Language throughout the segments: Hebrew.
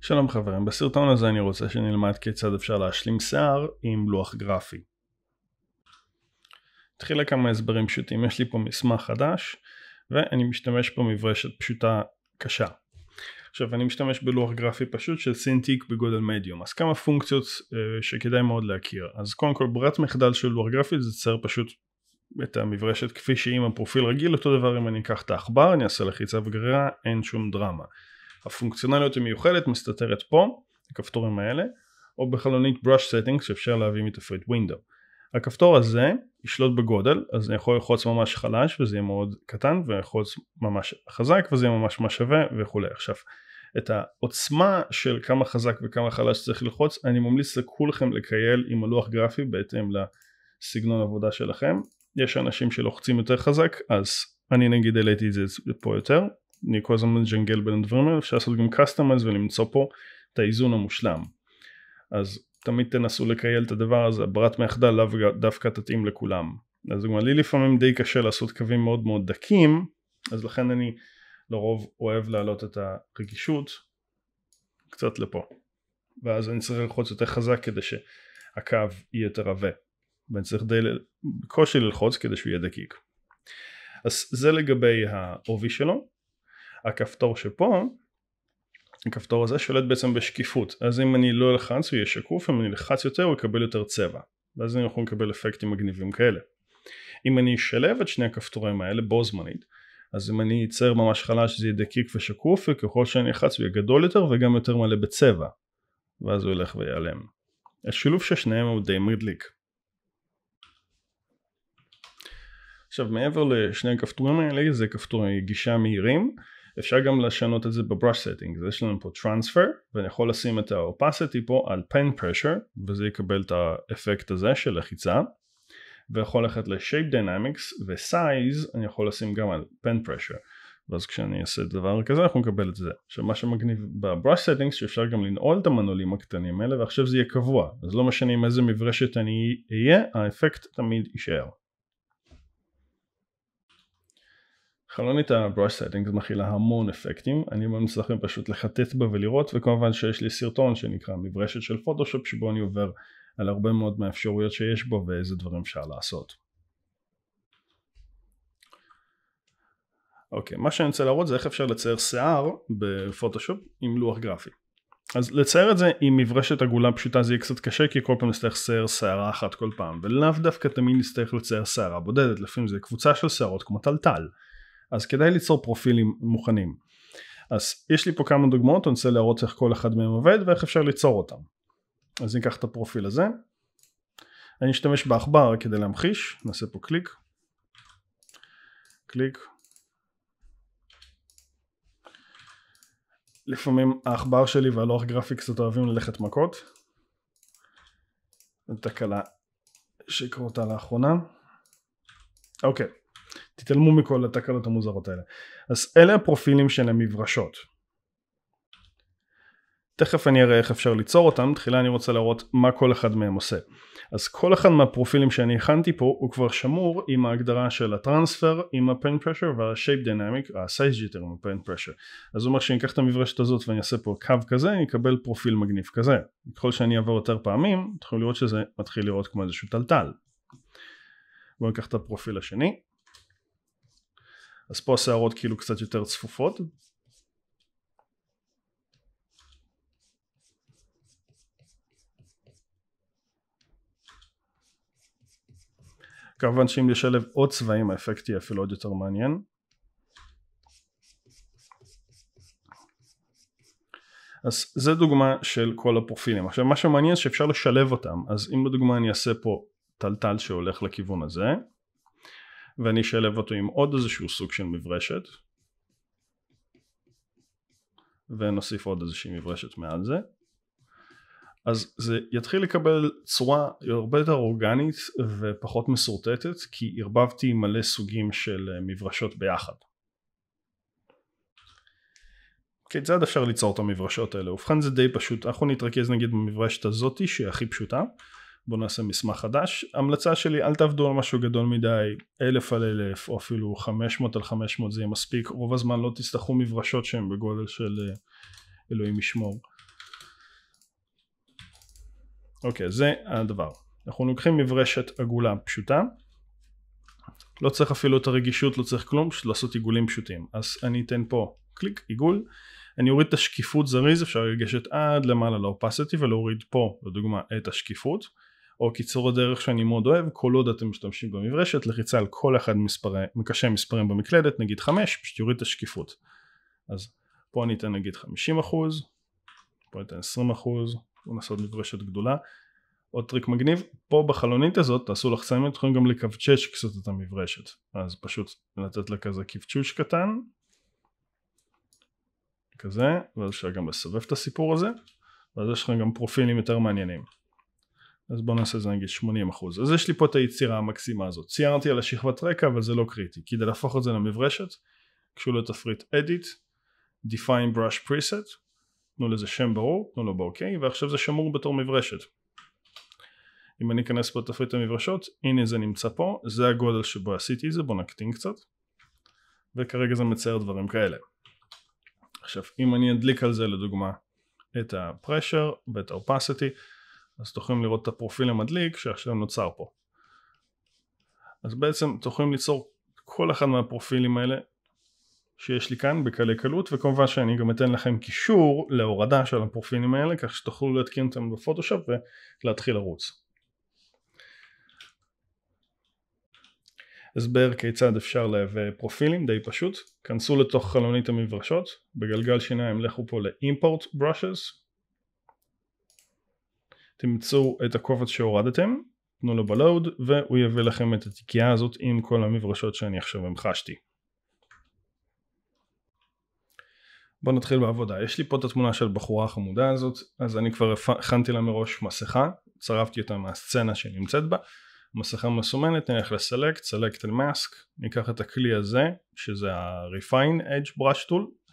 שלום חברים, בסרטון הזה אני רוצה שנלמד כיצד אפשר להשלים שיער עם לוח גרפי. נתחיל לכמה הסברים פשוטים, יש לי פה מסמך חדש ואני משתמש פה מברשת פשוטה קשה. עכשיו אני משתמש בלוח גרפי פשוט של סינטיק בגודל מדיום, אז כמה פונקציות אה, שכדאי מאוד להכיר. אז קודם כל ברירת מחדל של לוח גרפי זה צייר פשוט את המברשת כפי שהיא עם הפרופיל רגיל, אותו דבר אם אני אקח את העכבר, אני אעשה לחיצה וגרירה, אין שום דרמה. הפונקציונליות המיוחדת מסתתרת פה, הכפתורים האלה, או בחלונית brush settings שאפשר להביא מתפריט window. הכפתור הזה ישלוט בגודל, אז אני יכול ללחוץ ממש חלש וזה יהיה מאוד קטן, ולחוץ ממש חזק וזה יהיה ממש מה שווה וכולי. עכשיו, את העוצמה של כמה חזק וכמה חלש צריך ללחוץ, אני ממליץ לכולכם לקייל עם הלוח גרפי בהתאם לסגנון עבודה שלכם. יש אנשים שלוחצים יותר חזק, אז אני נגיד העליתי את זה פה יותר, אני כל הזמן מג'נגל בין הדברים האלה, אפשר לעשות גם קסטומייז ולמצוא פה את האיזון המושלם. אז תמיד תנסו לקייל את הדבר הזה, הברת מחדל לאו דווקא תתאים לכולם. אז גם לי לפעמים די קשה לעשות קווים מאוד מאוד דקים, אז לכן אני לרוב אוהב להעלות את הרגישות קצת לפה. ואז אני צריך ללחוץ יותר חזק כדי שהקו יהיה יותר עבה. ואני צריך די בקושי ללחוץ כדי שהוא יהיה דקיק. אז זה לגבי העובי שלו. הכפתור שפה הכפתור הזה שולט בעצם בשקיפות אז אם אני לא אלחץ הוא יהיה שקוף אם אני אלחץ יותר הוא יקבל יותר צבע ואז אני יכול לקבל אפקטים מגניבים כאלה אם אני אשלב את שני הכפתורים האלה בו זמנית אז אם אני אצייר ממש חלש זה יהיה דקיק ושקוף וככל שאני אלחץ הוא יהיה גדול יותר וגם יותר מלא בצבע ואז הוא ילך וייעלם השילוב של שניהם הוא די מדליק עכשיו מעבר לשני הכפתורים האלה זה כפתורי גישה מהירים אפשר גם לשנות את זה בברוש סטינג, אז יש לנו פה טרנספר ואני יכול לשים את האופסיטי פה על פן פרשר וזה יקבל את האפקט הזה של לחיצה ויכול ללכת לשייפ דיינמיקס וסייז אני יכול לשים גם על פן פרשר ואז כשאני אעשה דבר כזה אנחנו נקבל את זה. עכשיו מה שמגניב בברוש סטינג שאפשר גם לנעול את המנעולים הקטנים האלה ועכשיו זה יהיה קבוע אז לא משנה עם איזה מברשת אני אהיה האפקט תמיד יישאר חלונית הברוש סטינגס מכילה המון אפקטים, אני ממליץ לכם פשוט לחטט בה ולראות, וכמובן שיש לי סרטון שנקרא מברשת של פוטושופ שבו אני עובר על הרבה מאוד מהאפשרויות שיש בו ואיזה דברים אפשר לעשות. אוקיי, מה שאני רוצה להראות זה איך אפשר לצייר שיער בפוטושופ עם לוח גרפי. אז לצייר את זה עם מברשת עגולה פשוטה זה יהיה קצת קשה כי כל פעם נצטרך לצייר שערה אחת כל פעם ולאו דווקא תמיד נצטרך לצייר שערה בודדת לפעמים זה קבוצה של שערות כמו טלטל -טל. אז כדאי ליצור פרופילים מוכנים. אז יש לי פה כמה דוגמאות, אני רוצה להראות איך כל אחד מהם עובד ואיך אפשר ליצור אותם. אז ניקח את הפרופיל הזה, אני אשתמש בעכבר כדי להמחיש, נעשה פה קליק, קליק, לפעמים העכבר שלי והלוח גרפי קצת אוהבים ללכת מכות. זו תקלה שקרותה לאחרונה. אוקיי, תתעלמו מכל התקלות המוזרות האלה. אז אלה הפרופילים של המברשות. תכף אני אראה איך אפשר ליצור אותם, תחילה אני רוצה להראות מה כל אחד מהם עושה. אז כל אחד מהפרופילים שאני הכנתי פה הוא כבר שמור עם ההגדרה של הטרנספר, עם הפן פרשר והשייפ דינמיק, הסייז ג'יטר עם הפן פרשר. אז הוא אומר שאני אקח את המברשת הזאת ואני אעשה פה קו כזה, אני אקבל פרופיל מגניב כזה. ככל שאני אעבור יותר פעמים, תוכלו לראות שזה מתחיל לראות כמו איזשהו טלטל. בואו ניקח את הפרופיל השני. אז פה השערות כאילו קצת יותר צפופות. כמובן שאם נשלב עוד צבעים האפקט יהיה אפילו עוד יותר מעניין. אז זה דוגמה של כל הפרופילים. עכשיו מה שמעניין שאפשר לשלב אותם, אז אם לדוגמה אני אעשה פה טלטל שהולך לכיוון הזה, ואני אשלב אותו עם עוד איזשהו סוג של מברשת ונוסיף עוד איזושהי מברשת מעל זה אז זה יתחיל לקבל צורה הרבה יותר אורגנית ופחות מסורטטת כי ערבבתי מלא סוגים של אה, מברשות ביחד. כיצד אוקיי, אפשר ליצור את המברשות האלה? ובכן זה די פשוט, אנחנו נתרכז נגיד במברשת הזאתי שהיא הכי פשוטה בואו נעשה מסמך חדש. המלצה שלי אל תעבדו על משהו גדול מדי, אלף על אלף או אפילו חמש מאות על חמש מאות זה יהיה מספיק, רוב הזמן לא תצטרכו מברשות שהן בגודל של אה, אלוהים ישמור. אוקיי okay, זה הדבר. אנחנו לוקחים מברשת עגולה פשוטה לא צריך אפילו את הרגישות, לא צריך כלום, פשוט לעשות עיגולים פשוטים. אז אני אתן פה קליק, עיגול, אני אוריד את השקיפות זריז, אפשר לגשת עד למעלה לאופסיטי ולהוריד פה, לדוגמה, את השקיפות. או קיצור הדרך שאני מאוד אוהב כל עוד אתם משתמשים במברשת לחיצה על כל אחד מספרי, מקשר מספרים במקלדת נגיד 5 פשוט יוריד את השקיפות אז פה אני אתן נגיד 50 פה אני אתן 20 בוא נעשה עוד מברשת גדולה עוד טריק מגניב פה בחלונית הזאת תעשו לחצנים אתם יכולים גם לקבצ'ץ' קצת את המברשת אז פשוט לתת לה כזה קבצ'וש קטן כזה ואז אפשר גם לסובב את הסיפור הזה ואז יש לכם גם פרופילים יותר מעניינים אז בוא נעשה את זה נגיד 80 אחוז. אז יש לי פה את היצירה המקסימה הזאת. ציירתי על השכבת רקע אבל זה לא קריטי. כדי להפוך את זה למברשת, קשו לתפריט תפריט edit, define brush preset, תנו לזה שם ברור, תנו לו באוקיי, ועכשיו זה שמור בתור מברשת. אם אני אכנס פה לתפריט המברשות, הנה זה נמצא פה, זה הגודל שבו עשיתי את זה, בוא נקטין קצת, וכרגע זה מצייר דברים כאלה. עכשיו אם אני אדליק על זה לדוגמה את ה-pressure ואת ה-opacity אז אתם יכולים לראות את הפרופיל המדליק שעכשיו נוצר פה. אז בעצם אתם יכולים ליצור כל אחד מהפרופילים האלה שיש לי כאן בקלי קלות וכמובן שאני גם אתן לכם קישור להורדה של הפרופילים האלה כך שתוכלו להתקין אותם בפוטושופ ולהתחיל לרוץ. הסבר כיצד אפשר להביא פרופילים די פשוט כנסו לתוך חלונית המברשות בגלגל שיניים לכו פה ל-import brushes תמצאו את הקובץ שהורדתם, תנו לו בלואוד והוא יביא לכם את התיקייה הזאת עם כל המברשות שאני עכשיו המחשתי. בואו נתחיל בעבודה. יש לי פה את התמונה של בחורה החמודה הזאת, אז אני כבר הכנתי לה מראש מסכה, צרפתי אותה מהסצנה שנמצאת בה. מסכה מסומנת, נלך לסלקט, סלקט על מאסק, ניקח את הכלי הזה, שזה ה-refine edge brush tool,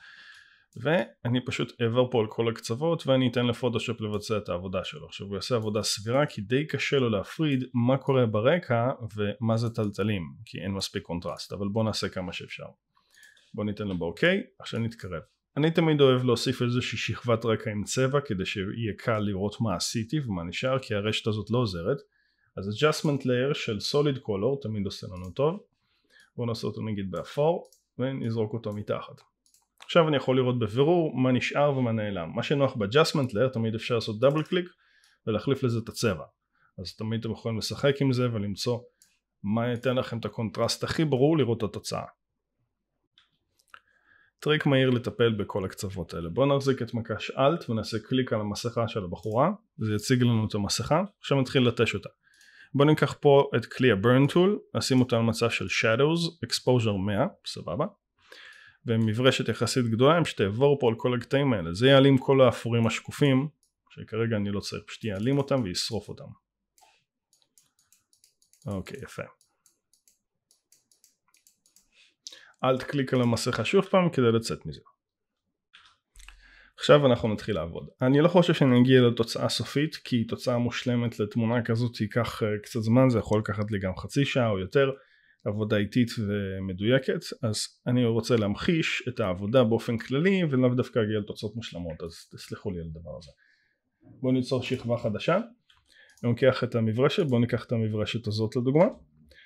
ואני פשוט אעבר פה על כל הקצוות ואני אתן לפוטושופ לבצע את העבודה שלו. עכשיו הוא יעשה עבודה סבירה כי די קשה לו להפריד מה קורה ברקע ומה זה טלטלים כי אין מספיק קונטרסט אבל בואו נעשה כמה שאפשר. בואו ניתן לו באוקיי, עכשיו נתקרב. אני תמיד אוהב להוסיף איזושהי שכבת רקע עם צבע כדי שיהיה קל לראות מה עשיתי ומה נשאר כי הרשת הזאת לא עוזרת אז adjustment layer של solid color תמיד עושה לנו טוב בואו נעשה אותו נגיד באפור ונזרוק אותו מתחת עכשיו אני יכול לראות בבירור מה נשאר ומה נעלם. מה שנוח ב-adjustment layer תמיד אפשר לעשות דאבל קליק ולהחליף לזה את הצבע. אז תמיד אתם יכולים לשחק עם זה ולמצוא מה ייתן לכם את הקונטרסט הכי ברור לראות את התוצאה. טריק מהיר לטפל בכל הקצוות האלה. בואו נחזיק את מקש אלט ונעשה קליק על המסכה של הבחורה, זה יציג לנו את המסכה, עכשיו נתחיל לטש אותה. בואו ניקח פה את כלי ה-burn tool, נשים אותה על מצב של shadows, exposure 100, סבבה. במברשת יחסית גדולה עם שתעבור פה על כל הקטעים האלה זה יעלים כל האפורים השקופים שכרגע אני לא צריך פשוט יעלים אותם וישרוף אותם אוקיי יפה אל תקליק על המסכה שוב פעם כדי לצאת מזה עכשיו אנחנו נתחיל לעבוד. אני לא חושב שאני אגיע לתוצאה סופית כי תוצאה מושלמת לתמונה כזאת ייקח אה, קצת זמן זה יכול לקחת לי גם חצי שעה או יותר עבודה איטית ומדויקת אז אני רוצה להמחיש את העבודה באופן כללי ולאו דווקא אגיע לתוצאות מושלמות אז תסלחו לי על הדבר הזה בואו ניצור שכבה חדשה אני לוקח את המברשת בואו ניקח את המברשת הזאת לדוגמה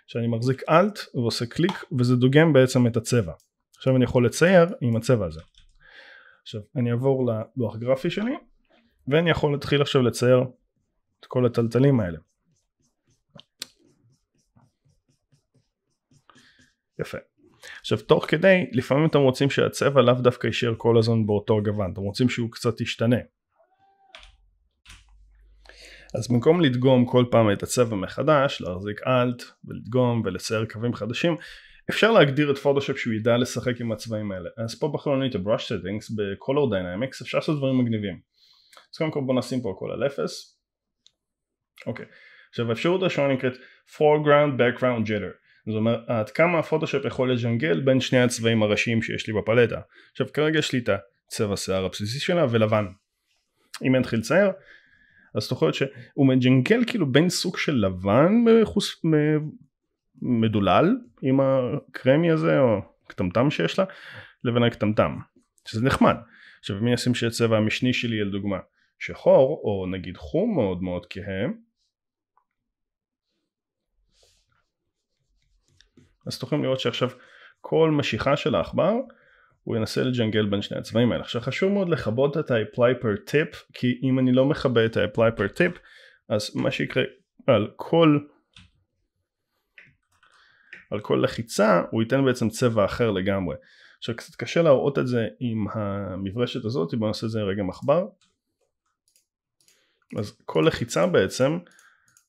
שאני מחזיק אלט ועושה קליק וזה דוגם בעצם את הצבע עכשיו אני יכול לצייר עם הצבע הזה עכשיו אני אעבור ללוח גרפי שלי ואני יכול להתחיל עכשיו לצייר את כל הטלטלים האלה יפה. עכשיו תוך כדי לפעמים אתם רוצים שהצבע לאו דווקא יישאר כל הזמן באותו גוון, אתם רוצים שהוא קצת ישתנה אז במקום לדגום כל פעם את הצבע מחדש להחזיק אלט ולדגום ולצייר קווים חדשים אפשר להגדיר את פוטושופ שהוא ידע לשחק עם הצבעים האלה אז פה בחלונית ה-brush settings ב-color אפשר לעשות דברים מגניבים אז קודם כל בוא נשים פה הכל על אפס אוקיי עכשיו האפשרות השונה נקראת foreground background jitter זאת אומרת עד כמה הפוטושופ יכול לג'נגל בין שני הצבעים הראשיים שיש לי בפלטה עכשיו כרגע יש לי את הצבע שיער הבסיסי שלה ולבן אם אני אתחיל לצייר אז אתה יכול להיות שהוא מג'נגל כאילו בין סוג של לבן מחוס, מ... מדולל עם הקרמי הזה או קטמטם שיש לה לבין הקטמטם שזה נחמד עכשיו אם אני אשים שהצבע המשני שלי לדוגמה שחור או נגיד חום מאוד מאוד כהה אז אתם יכולים לראות שעכשיו כל משיכה של העכבר הוא ינסה לג'נגל בין שני הצבעים האלה. עכשיו חשוב מאוד לכבות את ה-apply per tip כי אם אני לא מכבה את ה-apply per tip אז מה שיקרה על כל על כל לחיצה הוא ייתן בעצם צבע אחר לגמרי. עכשיו קצת קשה להראות את זה עם המברשת הזאת, בואו נעשה את זה רגע מחבר. אז כל לחיצה בעצם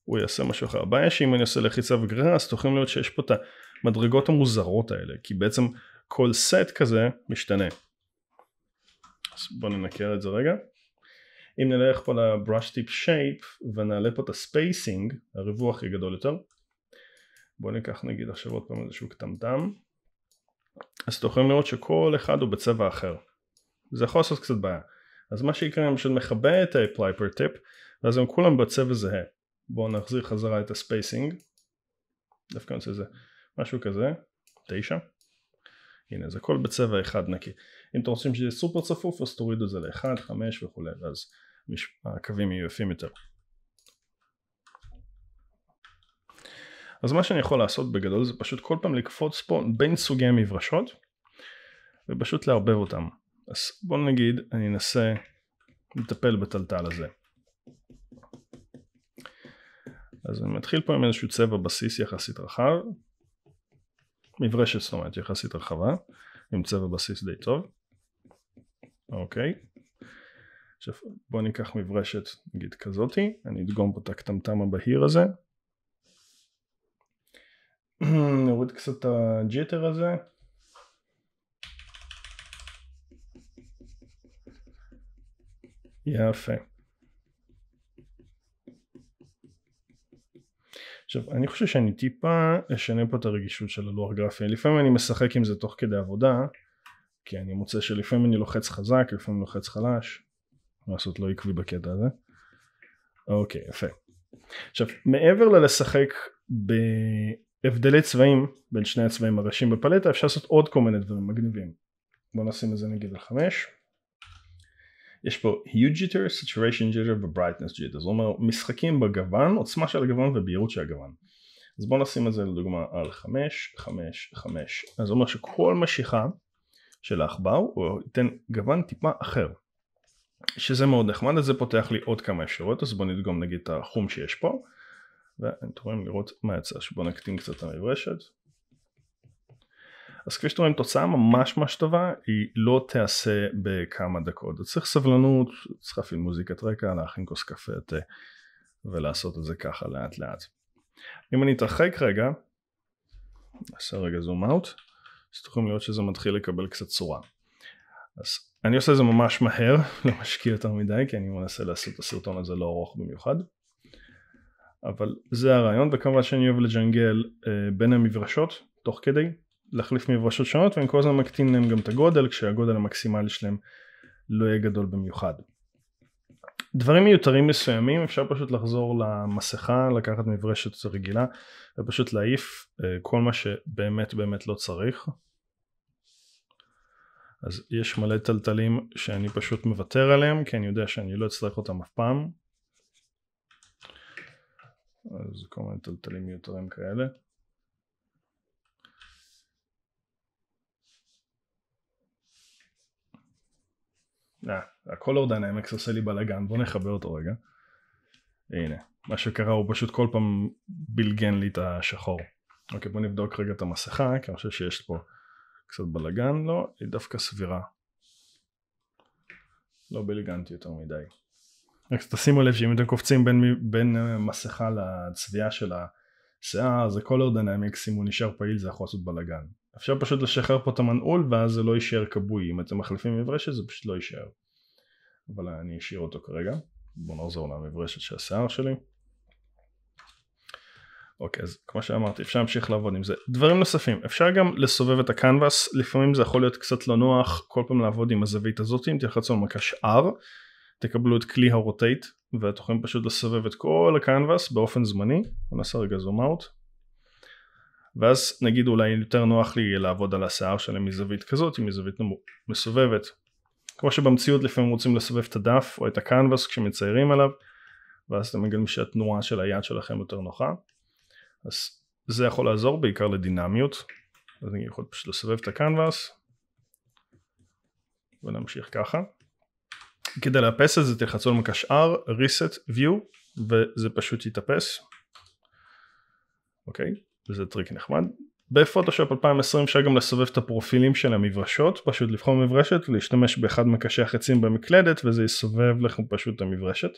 הוא יעשה משהו אחר. הבעיה שאם אני עושה לחיצה וגרירה אז תוכלו לראות שיש פה את ה... המדרגות המוזרות האלה, כי בעצם כל סט כזה משתנה. אז בואו ננקר את זה רגע. אם נלך פה לברוש טיפ שייפ ונעלה פה את הספייסינג, הריווח יהיה גדול יותר. בואו ניקח נגיד עכשיו עוד פעם איזשהו קטמטם. אז אתם יכולים לראות שכל אחד הוא בצבע אחר. זה יכול לעשות קצת בעיה. אז מה שיקרה אם פשוט מכבה את ה-apply tip ואז הם כולם בצבע זהה. בואו נחזיר חזרה את הספייסינג. דווקא נעשה את זה משהו כזה, תשע. הנה זה הכל בצבע אחד נקי. אם אתם רוצים שזה סופר צפוף אז תורידו את זה לאחד, חמש וכולי, ואז הקווים יהיו יפים יותר. אז מה שאני יכול לעשות בגדול זה פשוט כל פעם לקפוץ פה בין סוגי המברשות ופשוט לערבב אותם. אז בואו נגיד אני אנסה לטפל בטלטל הזה. אז אני מתחיל פה עם איזשהו צבע בסיס יחסית רחב מברשת זאת אומרת יחסית רחבה, עם צבע בסיס די טוב, אוקיי, עכשיו בוא ניקח מברשת נגיד כזאתי, אני אדגום פה את הקטמטם הבהיר הזה, נוריד קצת את הג'יטר הזה, יפה עכשיו אני חושב שאני טיפה אשנה פה את הרגישות של הלוח גרפי לפעמים אני משחק עם זה תוך כדי עבודה כי אני מוצא שלפעמים אני לוחץ חזק לפעמים לוחץ חלש לעשות לא עקבי בקטע הזה אוקיי יפה עכשיו מעבר ללשחק בהבדלי צבעים בין שני הצבעים הראשיים בפלטה אפשר לעשות עוד כל מיני דברים מגניבים בוא נשים את זה נגיד על חמש יש פה huge jitter, saturation jitter וbrightness jitter, זאת אומרת משחקים בגוון, עוצמה של הגוון ובהירות של הגוון. אז בואו נשים את זה לדוגמה על 5, 5, 5. אז זה אומר שכל משיכה של העכבר הוא ייתן גוון טיפה אחר. שזה מאוד נחמד, אז זה פותח לי עוד כמה אפשרויות, אז בואו נדגום נגיד את החום שיש פה. ואתם יכולים לראות מה יצא, שבואו נקטין קצת את המברשת. אז כפי שאתם רואים תוצאה ממש ממש טובה היא לא תיעשה בכמה דקות. צריך סבלנות, צריך להפעיל מוזיקת רקע, להכין כוס קפה, תה ולעשות את זה ככה לאט לאט. אם אני אתרחק רגע, נעשה רגע זום אאוט, אז אתם יכולים לראות שזה מתחיל לקבל קצת צורה. אז אני עושה את זה ממש מהר, לא משקיע יותר מדי, כי אני מנסה לעשות את הסרטון הזה לא ארוך במיוחד. אבל זה הרעיון, וכמובן שאני אוהב לג'נגל אה, בין המברשות, תוך כדי, להחליף מברשות שונות והם כל הזמן מקטין להם גם את הגודל כשהגודל המקסימלי שלהם לא יהיה גדול במיוחד. דברים מיותרים מסוימים אפשר פשוט לחזור למסכה לקחת מברשת רגילה ופשוט להעיף אה, כל מה שבאמת באמת לא צריך אז יש מלא טלטלים שאני פשוט מוותר עליהם כי אני יודע שאני לא אצטרך אותם אף פעם אז כל מיני טלטלים מיותרים כאלה אה, הקולור דיינמקס עושה לי בלאגן, בוא נחבר אותו רגע. הנה, מה שקרה הוא פשוט כל פעם בלגן לי את השחור. אוקיי, בוא נבדוק רגע את המסכה, כי אני חושב שיש פה קצת בלאגן, לא, היא דווקא סבירה. לא בלגנתי יותר מדי. רק תשימו לב שאם אתם קופצים בין, בין אה, מסכה לצביעה של השיער, זה color dynamics, אם הוא נשאר פעיל זה יכול לעשות בלאגן. אפשר פשוט לשחרר פה את המנעול ואז זה לא יישאר כבוי, אם אתם מחליפים מברשת זה פשוט לא יישאר. אבל אני אשאיר אותו כרגע, בוא נחזור למברשת של השיער שלי. אוקיי, אז כמו שאמרתי, אפשר להמשיך לעבוד עם זה. דברים נוספים, אפשר גם לסובב את הקנבאס, לפעמים זה יכול להיות קצת לא נוח כל פעם לעבוד עם הזווית הזאת, אם תלחצו על מקש R, תקבלו את כלי הרוטייט, ואתם יכולים פשוט לסובב את כל הקנבאס באופן זמני, נעשה רגע זום אאוט. ואז נגיד אולי יותר נוח לי לעבוד על השיער שלי מזווית כזאת, מזווית מסובבת. כמו שבמציאות לפעמים רוצים לסובב את הדף או את הקנבס כשמציירים עליו, ואז אתם מגלים שהתנועה של היד שלכם יותר נוחה. אז זה יכול לעזור בעיקר לדינמיות. אז אני יכול פשוט לסובב את הקנבס, ונמשיך ככה. כדי לאפס את זה תלחצו על מקש R, reset view, וזה פשוט יתאפס. אוקיי? Okay. וזה טריק נחמד. בפוטושופ 2020 אפשר גם לסובב את הפרופילים של המברשות, פשוט לבחור מברשת, להשתמש באחד מקשי החצים במקלדת וזה יסובב לכם פשוט את המברשת,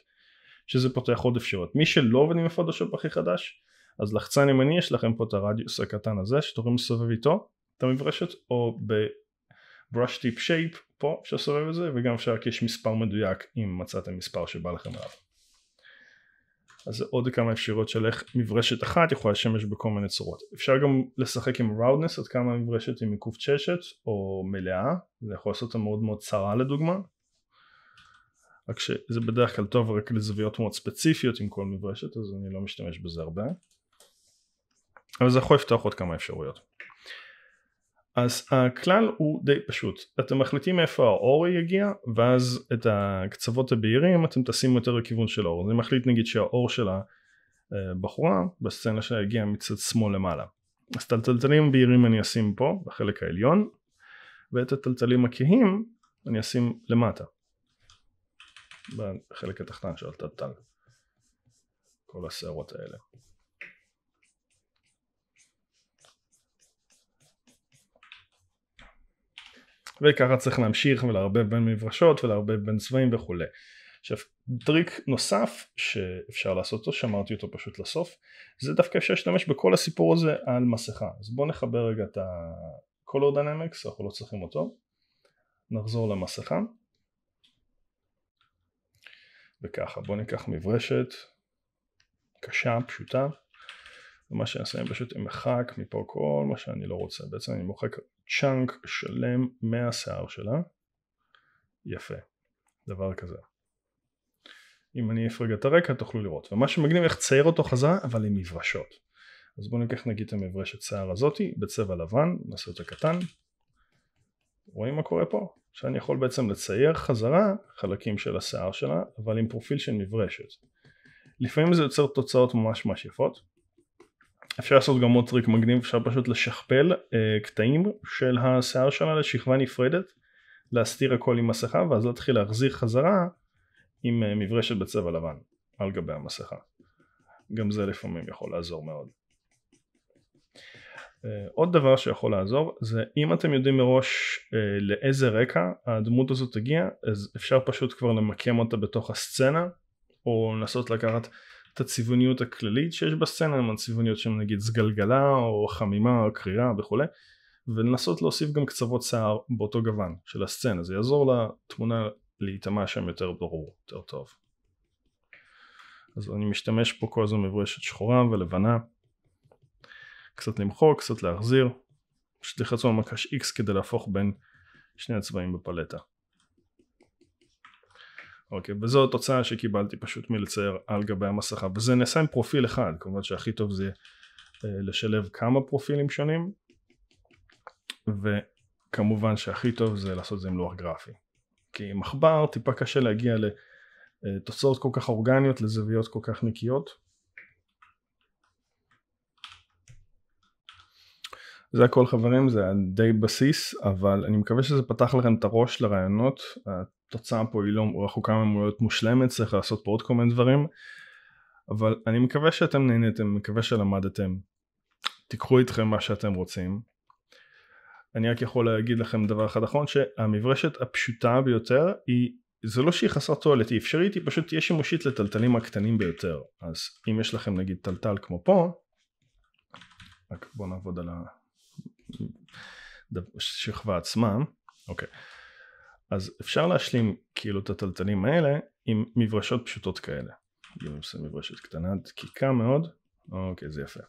שזה פותח עוד אפשרות. מי שלא עובד עם הפוטושופ הכי חדש, אז לחצן ימני יש לכם פה את הרדיוס הקטן הזה שתוכלו לסובב איתו את המברשת, או ב-brush tip shape פה אפשר לסובב את זה, וגם אפשר כי יש מספר מדויק אם מצאתם מספר שבא לכם עליו. אז זה עוד כמה אפשרויות של איך מברשת אחת יכולה לשמש בכל מיני צורות. אפשר גם לשחק עם ראודנס עד כמה מברשת היא מיקוף צ'שת או מלאה, זה יכול לעשות אותה מאוד מאוד צרה לדוגמה, רק שזה בדרך כלל טוב רק לזוויות מאוד ספציפיות עם כל מברשת אז אני לא משתמש בזה הרבה, אבל זה יכול לפתוח עוד כמה אפשרויות. אז הכלל הוא די פשוט, אתם מחליטים מאיפה האור יגיע ואז את הקצוות הבהירים אתם טסים יותר לכיוון של האור, אני מחליט נגיד שהאור של הבחורה בסצנה שלה הגיע מצד שמאל למעלה, אז את הטלטלים בהירים אני אשים פה בחלק העליון ואת הטלטלים הכהים אני אשים למטה בחלק התחתן של הטלטל, כל הסערות האלה וככה צריך להמשיך ולערבב בין מברשות ולערבב בין צבעים וכולי. עכשיו טריק נוסף שאפשר לעשות אותו, שמרתי אותו פשוט לסוף, זה דווקא אפשר להשתמש בכל הסיפור הזה על מסכה. אז בואו נחבר רגע את ה-color dynamics, אנחנו לא צריכים אותו. נחזור למסכה. וככה בואו ניקח מברשת קשה, פשוטה. ומה שאני אעשה אני פשוט אמחק מפה כל מה שאני לא רוצה בעצם אני מוחק צ'אנק שלם מהשיער שלה יפה דבר כזה אם אני אעיף את הרקע תוכלו לראות ומה שמגניב איך צייר אותו חזה אבל עם מברשות אז בואו ניקח נגיד את המברשת שיער הזאתי בצבע לבן נעשה אותה קטן רואים מה קורה פה? שאני יכול בעצם לצייר חזרה חלקים של השיער שלה אבל עם פרופיל של מברשת לפעמים זה יוצר תוצאות ממש ממש יפות אפשר לעשות גם עוד טריק מגניב, אפשר פשוט לשכפל אה, קטעים של השיער שלה לשכבה נפרדת, להסתיר הכל עם מסכה ואז להתחיל להחזיר חזרה עם אה, מברשת בצבע לבן על גבי המסכה. גם זה לפעמים יכול לעזור מאוד. אה, עוד דבר שיכול לעזור זה אם אתם יודעים מראש אה, לאיזה רקע הדמות הזאת תגיע אז אפשר פשוט כבר למקם אותה בתוך הסצנה או לנסות לקחת את הצבעוניות הכללית שיש בסצנה עם הצבעוניות שהן נגיד סגלגלה או חמימה או קרירה וכולי ולנסות להוסיף גם קצוות שיער באותו גוון של הסצנה זה יעזור לתמונה להיטמע שם יותר ברור יותר טוב אז אני משתמש פה כל הזמן מברשת שחורה ולבנה קצת למחוק קצת להחזיר פשוט לחצו על מקש X כדי להפוך בין שני הצבעים בפלטה אוקיי, וזו התוצאה שקיבלתי פשוט מלצייר על גבי המסכה, וזה נעשה עם פרופיל אחד, כמובן שהכי טוב זה אה, לשלב כמה פרופילים שונים, וכמובן שהכי טוב זה לעשות זה עם לוח גרפי. כי עם עכבר טיפה קשה להגיע לתוצאות אה, כל כך אורגניות, לזוויות כל כך נקיות. זה הכל חברים, זה די בסיס, אבל אני מקווה שזה פתח לכם את הראש לרעיונות. התוצאה פה היא לא רחוקה ממויות מושלמת, צריך לעשות פה עוד כל מיני דברים, אבל אני מקווה שאתם נהנתם, מקווה שלמדתם. תיקחו איתכם מה שאתם רוצים. אני רק יכול להגיד לכם דבר אחד אחרון, שהמברשת הפשוטה ביותר היא זה לא שהיא חסרת תועלת, היא אפשרית, היא פשוט תהיה שימושית לטלטלים הקטנים ביותר. אז אם יש לכם נגיד טלטל כמו פה, רק בואו נעבוד על השכבה עצמה, אוקיי. אז אפשר להשלים כאילו את הטלטלים האלה עם מברשות פשוטות כאלה. אם עושה מברשת קטנה, דקיקה מאוד, אוקיי זה יפה.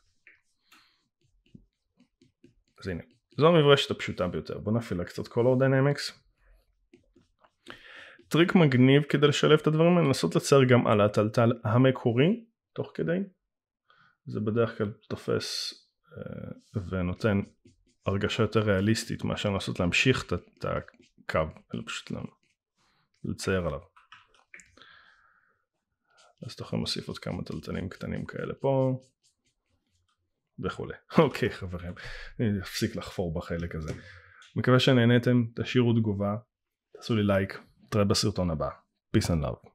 אז הנה, זו המברשת הפשוטה ביותר, בוא נפעיל לה קצת color dynamics. טריק מגניב כדי לשלב את הדברים האלה, לנסות לצייר גם על הטלטל המקורי תוך כדי. זה בדרך כלל תופס אה, ונותן הרגשה יותר ריאליסטית מאשר לנסות להמשיך את ה... קו, אלא פשוט לצייר עליו. אז אתה יכול להוסיף עוד כמה טלטלים קטנים כאלה פה וכולי. אוקיי חברים, אני אפסיק לחפור בחלק הזה. מקווה שנהניתם, תשאירו תגובה, תעשו לי לייק, תראה בסרטון הבא. Peace and love.